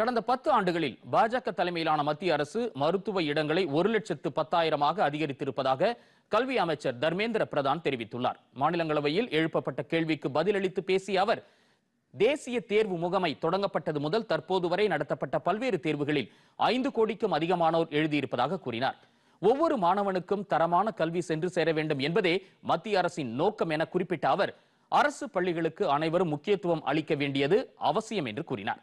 கடந்த பத்து ஆண்டுகளில் பாஜக தலைமையிலான மத்திய அரசு மருத்துவ இடங்களை ஒரு லட்சத்து பத்தாயிரமாக அதிகரித்திருப்பதாக கல்வி அமைச்சர் தர்மேந்திர பிரதான் தெரிவித்துள்ளார் மாநிலங்களவையில் எழுப்பப்பட்ட கேள்விக்கு பதிலளித்து பேசிய அவர் தேசிய தேர்வு முகமை தொடங்கப்பட்டது முதல் தற்போது வரை நடத்தப்பட்ட பல்வேறு தேர்வுகளில் ஐந்து கோடிக்கும் அதிகமானோர் எழுதியிருப்பதாக கூறினார் ஒவ்வொரு மாணவனுக்கும் தரமான கல்வி சென்று சேர வேண்டும் என்பதே மத்திய அரசின் நோக்கம் என குறிப்பிட்ட அவர் அரசு பள்ளிகளுக்கு அனைவரும் முக்கியத்துவம் அளிக்க வேண்டியது அவசியம் என்று கூறினார்